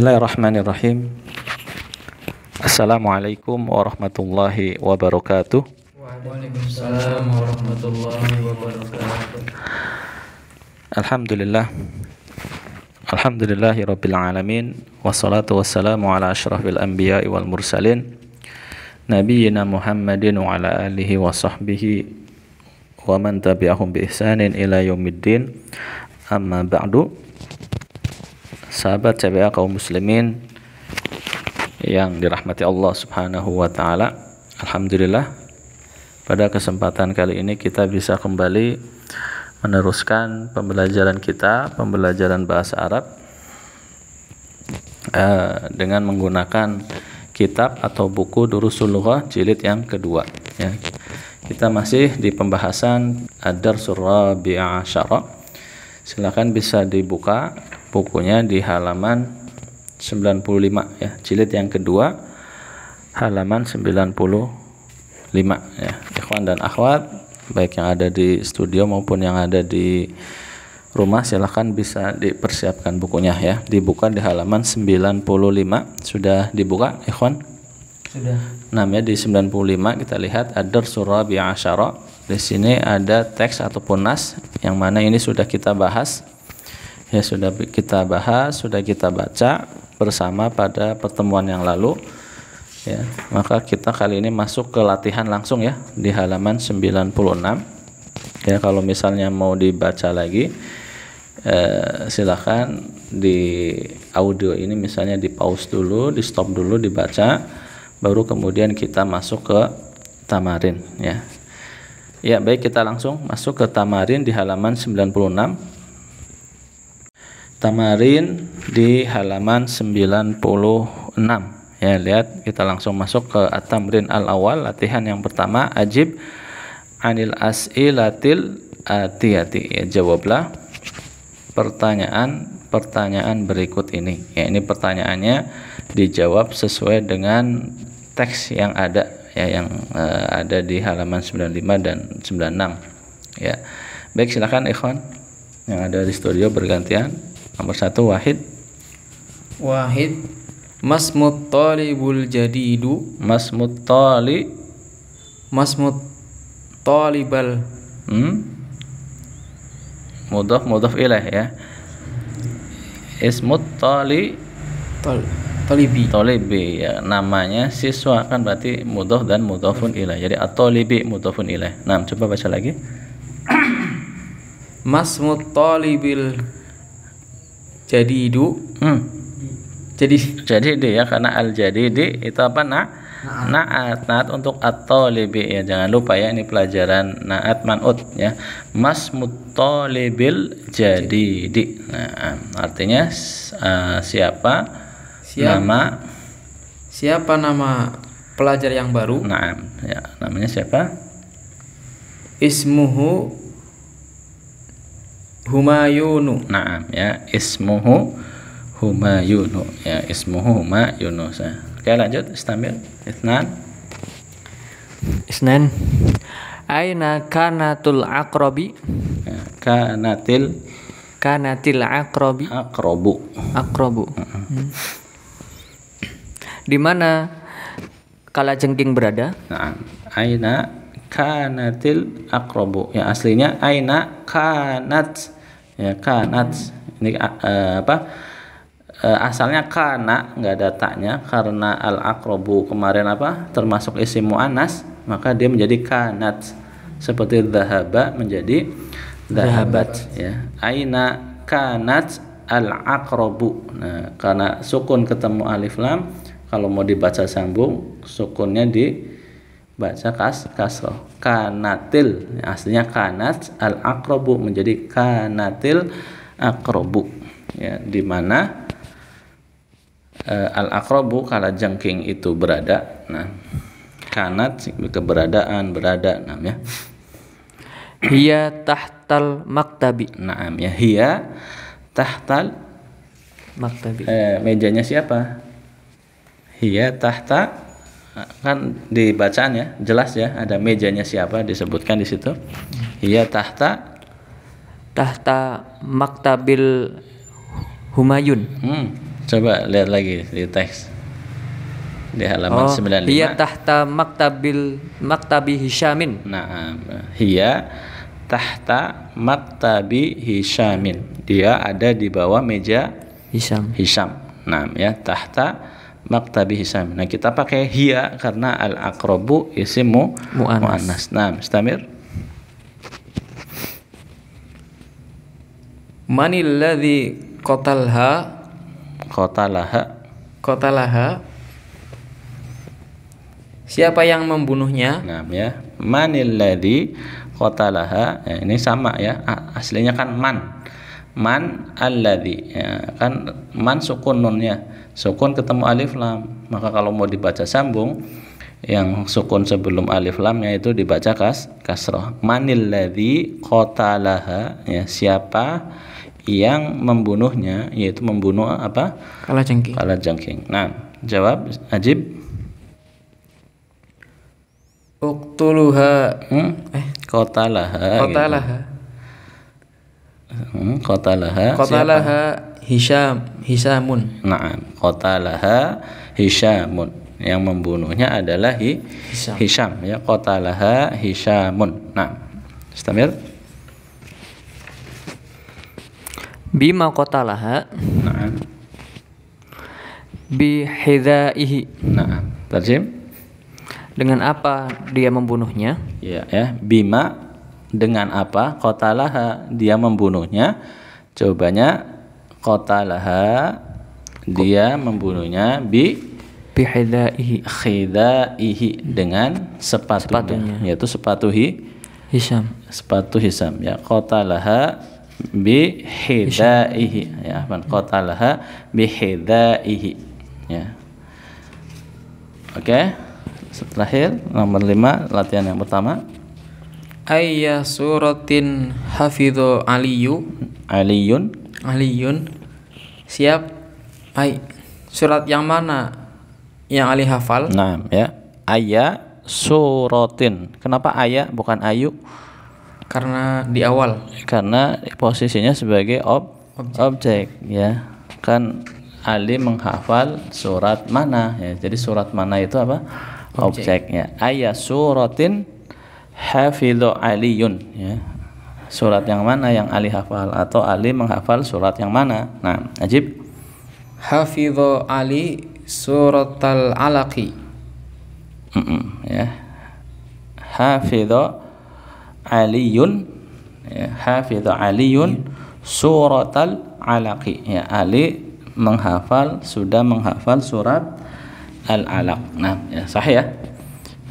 Bismillahirrahmanirrahim. Assalamualaikum warahmatullahi wabarakatuh. Waalaikumsalam warahmatullahi wabarakatuh. Alhamdulillah. Alhamdulillahi rabbil alamin wassalatu wassalamu ala ashrafil anbiya wal mursalin Nabiyina Muhammadin wa ala alihi wa sahbihi wa man tabi'ahum bi ihsanin ila yawmiddin amma ba'du sahabat CBA kaum muslimin yang dirahmati Allah Subhanahu wa taala. Alhamdulillah pada kesempatan kali ini kita bisa kembali meneruskan pembelajaran kita, pembelajaran bahasa Arab uh, dengan menggunakan kitab atau buku Durusul Lughah jilid yang kedua ya. Kita masih di pembahasan Ad-Darsul Rabi'asyara. Silakan bisa dibuka bukunya di halaman 95 ya jilid yang kedua halaman 95 ya ikhwan dan akhwat baik yang ada di studio maupun yang ada di rumah silahkan bisa dipersiapkan bukunya ya dibuka di halaman 95 sudah dibuka ikhwan sudah namanya di 95 kita lihat ada surah bi'asyara di sini ada teks ataupun nas yang mana ini sudah kita bahas ya sudah kita bahas, sudah kita baca bersama pada pertemuan yang lalu. Ya, maka kita kali ini masuk ke latihan langsung ya di halaman 96. Ya, kalau misalnya mau dibaca lagi eh, silahkan di audio ini misalnya di pause dulu, di stop dulu dibaca baru kemudian kita masuk ke tamarin ya. Ya, baik kita langsung masuk ke tamarin di halaman 96 Tamarin di halaman 96 ya lihat kita langsung masuk ke atamrin Al-Awal latihan yang pertama ajib anil as'ilatil atiyati ya jawablah pertanyaan-pertanyaan berikut ini ya ini pertanyaannya dijawab sesuai dengan teks yang ada ya yang uh, ada di halaman 95 dan 96 ya baik silakan Ikhwan yang ada di studio bergantian Nomor satu wahid. Wahid. Masmut talibul jadidu. Masmut Mas Masmut talibal. Hmm? mudah mudah ilah ya. Ismut tali. Tol. Tolibi. Tolibi ya namanya siswa kan berarti mudah dan pun ilah. Jadi at Mudah pun ilah. Nah, coba baca lagi. Masmut bil jadi jadidu hmm. jadi jadi deh ya karena al jadi deh itu apa nak naat naat untuk atau lebih ya jangan lupa ya ini pelajaran naat manut ya mas mutolibil di nah artinya uh, siapa siapa nama siapa nama pelajar yang baru nah ya namanya siapa ismuhu Humayunu naam ya ismuhu Humayunu ya ismuhu Humayunu ya. oke lanjut istamil Isnan Isnan Aina kanatul akrobi ya, Kanatil Kanatil akrobi Akrobu Akrobu hmm. Di mana kalajengking berada? Nah, aina kanatil akrobu ya aslinya aina kanat ya kanat ini uh, apa uh, asalnya kana nggak ada taknya karena al akrobu kemarin apa termasuk isim mu'anas maka dia menjadi kanat seperti dahaba menjadi dahabat ya aina kanat al akrobu nah karena sukun ketemu alif lam kalau mau dibaca sambung sukunnya di baca kas kaso kanatil aslinya kanat al akrobu menjadi kanatil akrobu ya di mana uh, eh, al akrobu kala jengking itu berada nah kanat keberadaan berada namanya ya hia tahtal maktabi naam ya hia tahtal maktabi eh, mejanya siapa hia tahta kan di bacaan ya jelas ya ada mejanya siapa disebutkan di situ iya tahta tahta maktabil humayun hmm, coba lihat lagi di teks di halaman oh, 95 iya tahta maktabil maktabi hisyamin nah iya tahta maktabi hisyamin dia ada di bawah meja hisam. Hisam. nah ya tahta maktabi hisam. Nah, kita pakai hiya karena al akrobu isimu muannas. Mu nah, Mustamir. Manilladzi qatalha qatalaha qatalaha Siapa yang membunuhnya? Nah, ya. Manilladzi qatalaha. Ya, ini sama ya. Ah, aslinya kan man man alladhi ya, kan man sukun nunnya sukun ketemu alif lam maka kalau mau dibaca sambung yang sukun sebelum alif lamnya itu dibaca kas kasroh manil ladhi kotalaha, ya siapa yang membunuhnya yaitu membunuh apa kala jengking kala jengking nah jawab ajib uktuluha hmm? eh kotalaha kotalaha gitu. Hmm, laha Lahat laha Hisham, Hisamun. Naam, laha Hishamun. Yang membunuhnya adalah hi, Hisham. Hisham ya, Kota laha Hishamun. Naam. Istamir. Bima Kota Nah Naam. Bihidaihi. Naam. Terjem. Dengan apa dia membunuhnya? Ya, ya. Bima dengan apa kota laha dia membunuhnya kota laha dia membunuhnya bi bihidaihi khidaihi dengan sepatunya, sepatunya. yaitu sepatu hi, Hisam sepatu Hisam ya laha bi hidaihi ya apa laha bi hidaihi ya oke okay. terakhir nomor lima latihan yang pertama ayya suratin hafidhu aliyu aliyun aliyun siap ay surat yang mana yang ali hafal nah ya ayya suratin kenapa ayya bukan ayu karena di awal karena posisinya sebagai ob objek, objek ya kan ali menghafal surat mana ya jadi surat mana itu apa objek. objeknya ayya suratin Hafidho aliyun ya surat yang mana yang Ali hafal atau Ali menghafal surat yang mana nah Najib Hafidho Ali surat al alaqi mm -mm, ya Hafidho aliyun ya Hafidho aliyun surat al alaqi ya Ali menghafal sudah menghafal surat al alaq nah ya sahih ya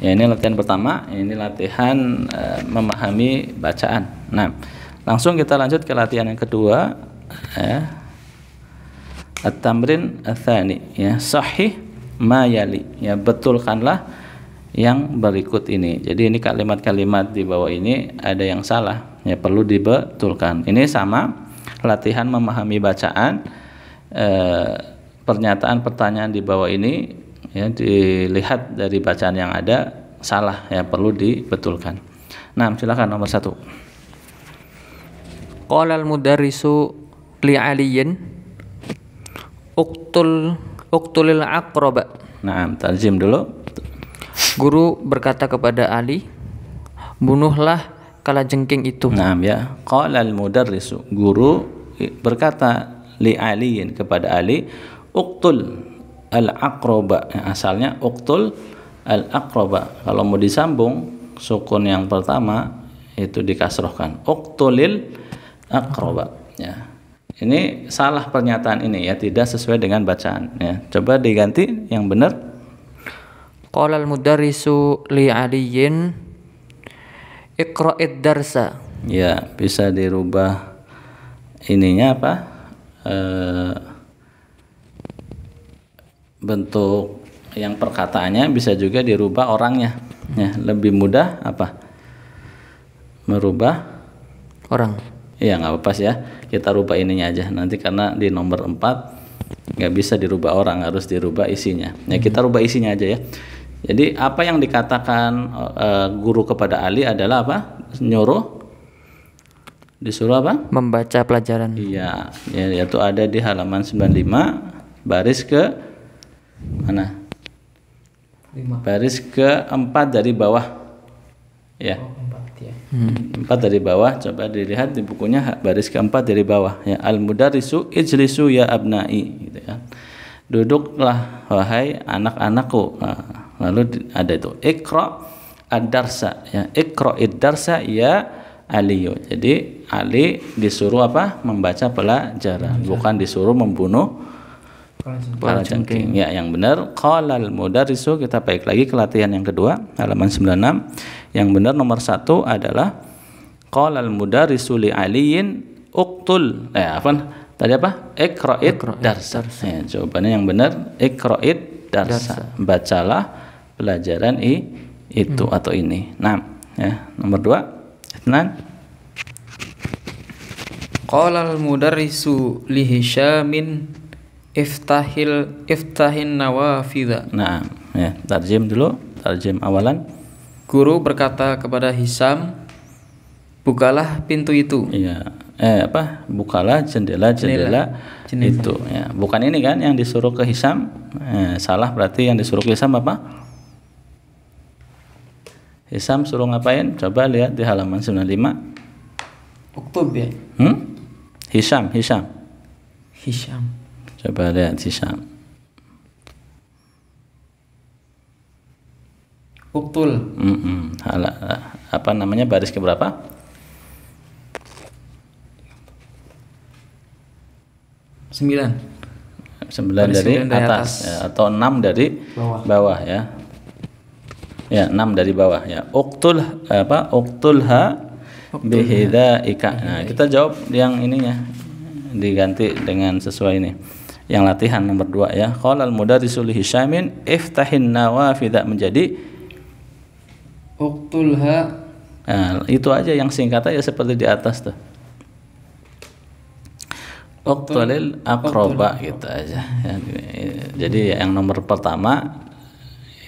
Ya, ini latihan pertama, ini latihan e, memahami bacaan. Nah, langsung kita lanjut ke latihan yang kedua. Ya. At-tamrin athani ya, sahih mayali. Ya, betulkanlah yang berikut ini. Jadi ini kalimat-kalimat di bawah ini ada yang salah, ya perlu dibetulkan. Ini sama latihan memahami bacaan e, pernyataan pertanyaan di bawah ini ya dilihat dari bacaan yang ada salah ya perlu dibetulkan. Nah, silakan nomor satu. Qala al-mudarrisu li aliyin uqtul uqtulil aqraba. Nah, tanzim dulu. Guru berkata kepada Ali, "Bunuhlah kalajengking itu." Nah, ya. Qala al-mudarrisu, guru berkata li aliyin kepada Ali, "Uqtul al-aqroba asalnya uktul al-aqroba kalau mau disambung sukun yang pertama itu dikasrohkan uktulil akroba ya ini salah pernyataan ini ya tidak sesuai dengan bacaan ya coba diganti yang benar kolal al li aliyin iqra'id darsa ya bisa dirubah ininya apa eh, bentuk yang perkataannya bisa juga dirubah orangnya ya lebih mudah apa merubah orang Iya nggak apa-apa sih ya kita rubah ininya aja nanti karena di nomor 4 nggak bisa dirubah orang harus dirubah isinya ya kita hmm. rubah isinya aja ya jadi apa yang dikatakan uh, guru kepada Ali adalah apa nyuruh disuruh apa membaca pelajaran iya ya, yaitu ada di halaman 95 baris ke mana Lima. baris keempat dari bawah ya oh, empat ya hmm. empat dari bawah coba dilihat di bukunya baris keempat dari bawah ya al mudarisu ijlisu ya abnai gitu ya duduklah wahai anak-anakku nah, lalu ada itu ikra ad ya ikra id-darsa ya aliyo jadi Ali disuruh apa membaca pelajaran bukan disuruh membunuh Kepala Ya, yang benar qalal mudarrisu kita baik lagi ke latihan yang kedua halaman 96. Yang benar nomor satu adalah qalal mudarrisu li aliyin uqtul. Eh, apa? Tadi apa? Iqra'id darsa. Ya, jawabannya yang benar iqra'id darsa. Bacalah pelajaran i, itu hmm. atau ini. Nah, ya, nomor dua. Nah, Qala al-mudarrisu li Hisyamin Iftahil iftahin nawafidha. Nah, ya, tarjim dulu, tarjim awalan. Guru berkata kepada Hisam, "Bukalah pintu itu." Iya. Eh apa? Bukalah jendela-jendela itu. Ya, bukan ini kan yang disuruh ke Hisam? Eh, salah berarti yang disuruh ke Hisam apa? Hisam suruh ngapain? Coba lihat di halaman 95. oktober ya? Hmm? Hisam, Hisam. Hisam. Coba lihat هشام Uktul. Mm -mm. Hala, apa namanya baris keberapa? Sembilan. Sembilan baris dari, dari atas, atas. Ya, atau enam dari bawah, bawah ya. Ya enam dari bawah ya. Uktul apa? Uktul ha bihida ika. Nah kita jawab yang ininya diganti dengan sesuai ini yang latihan nomor dua ya kalal al mudarrisul hisyamin iftahin nawafidha menjadi uqtulha nah, itu aja yang singkat aja seperti di atas tuh Uqtulil akroba gitu aja jadi yang nomor pertama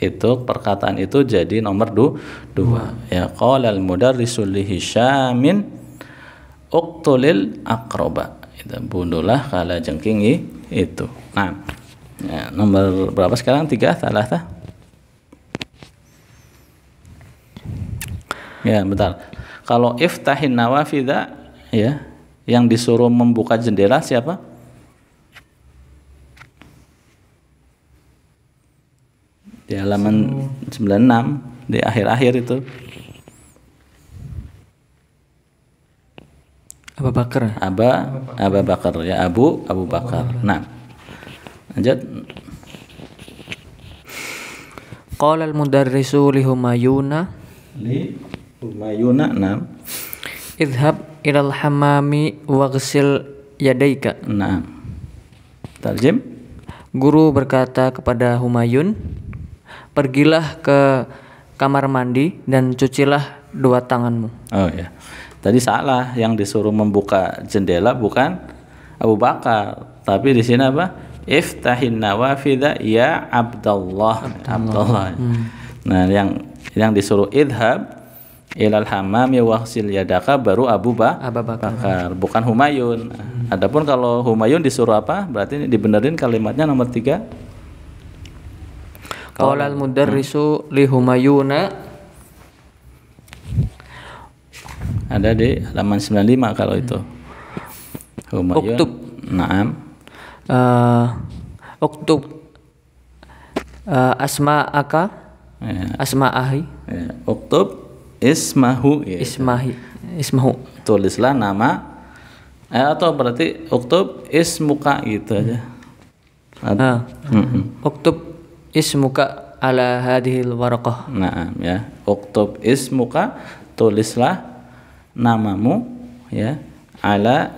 itu perkataan itu jadi nomor du, dua ya qala al mudarrisul li hisyamin uqtulil akroba itu bundulah kala jengking itu nah ya, nomor berapa sekarang tiga salah tah ya bentar kalau iftahin nawafida ya yang disuruh membuka jendela siapa di halaman 96 di akhir-akhir itu Abu Bakar. Aba Abu Bakar ya Abu Abu Bakar. Nah. Lanjut. Qala al-mudarrisu li Humayuna li Humayuna nam. Idhab ilal hamami waghsil yadayka. Nah. Tarjim. Guru berkata kepada Humayun, "Pergilah ke kamar mandi dan cucilah dua tanganmu." Oh ya. Tadi salah yang disuruh membuka jendela bukan Abu Bakar, tapi di sini apa? Iftahin nawafida ya Abdullah. Abdullah. Hmm. Nah, yang yang disuruh idhab ilal hamami wahsil yadaka baru Abu ba Bakar. Bakar bukan Humayun. Hmm. Adapun kalau Humayun disuruh apa? Berarti dibenerin kalimatnya nomor tiga. Kaulal al-mudarrisu hmm. li Humayuna ada di halaman 95 kalau itu. Humayun. Uktub. Naam. Uh, eh, uktub uh, eh, Asma Aka. Yeah. Asma Ahi. Yeah. Uktub Ismahu. Ya, Ismahi. Ismahu. Tulislah nama eh, atau berarti uktub Ismuka gitu aja. Ad, uh, mm Ismuka ala hadhil warqah. Nah, ya. Uktub Ismuka tulislah namamu ya ala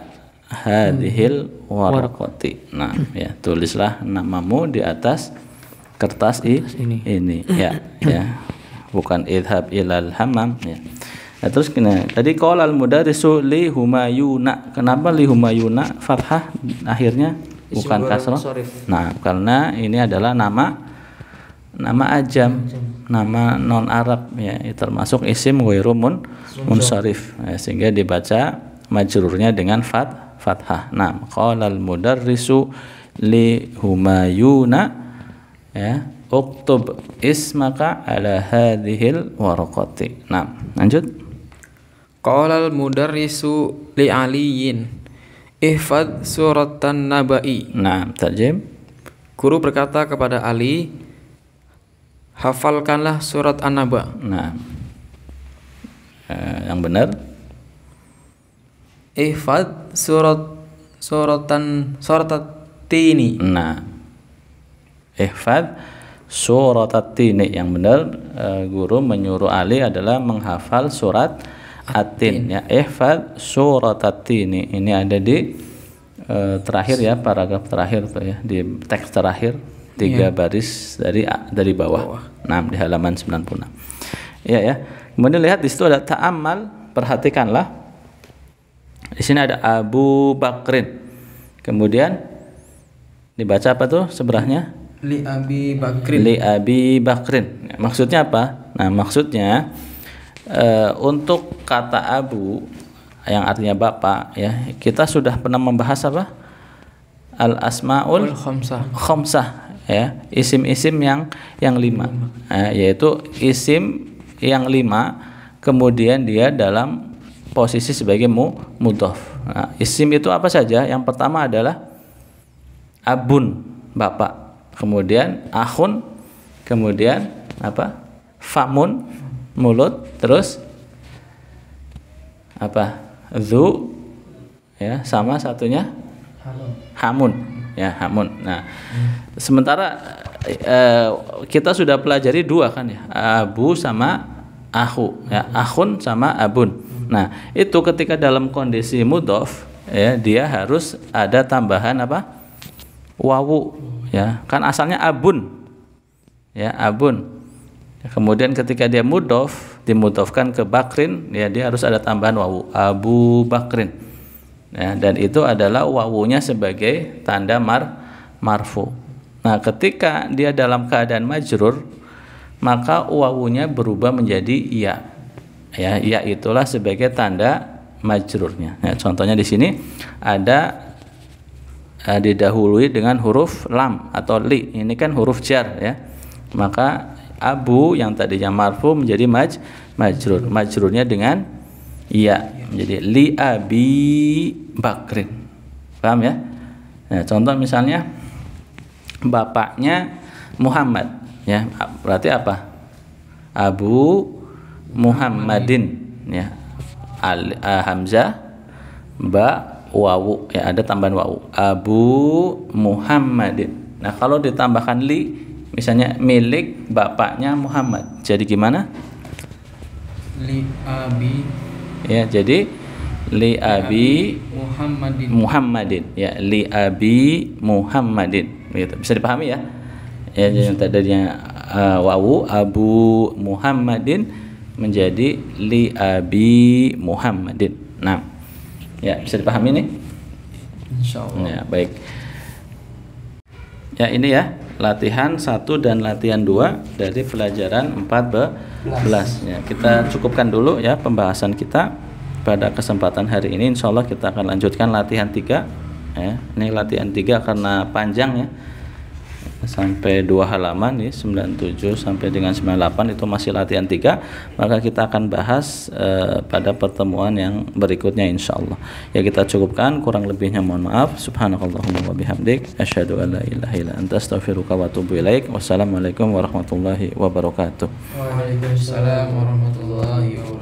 hadhil warqati. Nah, ya, tulislah namamu di atas kertas i, ini. ini. Ya, ya. Bukan idhab ilal hamam ya. Nah, terus kena tadi qala al mudarrisu li humayuna. Kenapa li humayuna fathah akhirnya bukan kasrah? Nah, karena ini adalah nama nama ajam, nama non Arab ya termasuk isim ghairumun mun munsharif ya, sehingga dibaca majrurnya dengan fat fathah. Nah, qalal mudarrisu li Humayuna ya uktub ismaka ala hadhil warqati. Nah, lanjut. qalal mudarrisu li Aliyin ihfad suratan nabai. Nah, tajim. Guru berkata kepada Ali, hafalkanlah surat An-Naba. Nah. Eh, yang benar Ihfad surat suratan tini. Nah. Ihfad tini yang benar eh, guru menyuruh Ali adalah menghafal surat Atin ya. Ihfad tini Ini ada di eh, terakhir ya paragraf terakhir tuh ya di teks terakhir tiga yeah. baris dari dari bawah. bawah. di halaman sembilan puluh enam ya. ya Kemudian lihat di situ ada ta'amal, perhatikanlah. Di sini ada Abu Bakrin. Kemudian dibaca apa tuh sebelahnya? Li Abi Bakrin. Li Abi Bakrin. Maksudnya apa? Nah, maksudnya e, untuk kata Abu yang artinya bapak ya, kita sudah pernah membahas apa? Al Asmaul Khomsah. Khomsah ya isim-isim yang yang lima ya, yaitu isim yang lima kemudian dia dalam posisi sebagai mu mudof nah, isim itu apa saja yang pertama adalah abun bapak kemudian ahun kemudian apa famun mulut terus apa zu ya sama satunya hamun ya hamun. Nah, hmm. sementara eh, kita sudah pelajari dua kan ya, abu sama ahu, ya ahun sama abun. Nah, itu ketika dalam kondisi mudof, ya dia harus ada tambahan apa? wawu ya. Kan asalnya abun. Ya, abun. Kemudian ketika dia mudof, dimudofkan ke bakrin ya dia harus ada tambahan wawu abu bakrin ya, dan itu adalah wawunya sebagai tanda mar marfu. Nah, ketika dia dalam keadaan majrur, maka wawunya berubah menjadi ya. Ya, ya itulah sebagai tanda majrurnya. ya, contohnya di sini ada uh, didahului dengan huruf lam atau li. Ini kan huruf jar ya. Maka abu yang tadinya marfu menjadi maj majrur. Majrurnya dengan ya. Jadi li abi Bakrin. Paham ya? Nah, contoh misalnya bapaknya Muhammad ya berarti apa Abu Muhammadin ya Al, eh, Hamzah Ba Wawu ya ada tambahan Wawu Abu Muhammadin nah kalau ditambahkan li misalnya milik bapaknya Muhammad jadi gimana li Abi ya jadi li abi Muhammadin. Muhammadin ya li abi Muhammadin Gitu. bisa dipahami ya ya jadi yang tadinya uh, wawu abu Muhammadin menjadi li abi Muhammadin nah ya bisa dipahami nih Insyaallah ya baik ya ini ya latihan 1 dan latihan 2 dari pelajaran 14 ya kita cukupkan dulu ya pembahasan kita pada kesempatan hari ini insya Allah kita akan lanjutkan latihan 3 ya. ini latihan 3 karena panjang ya sampai dua halaman ya, nih 97 sampai dengan 98 itu masih latihan 3 maka kita akan bahas eh, pada pertemuan yang berikutnya Insya Allah. ya kita cukupkan kurang lebihnya mohon maaf subhanakallahumma wa bihamdik asyhadu an la ilaha illa anta astaghfiruka wa atubu ilaik wassalamualaikum warahmatullahi wabarakatuh Waalaikumsalam warahmatullahi wabarakatuh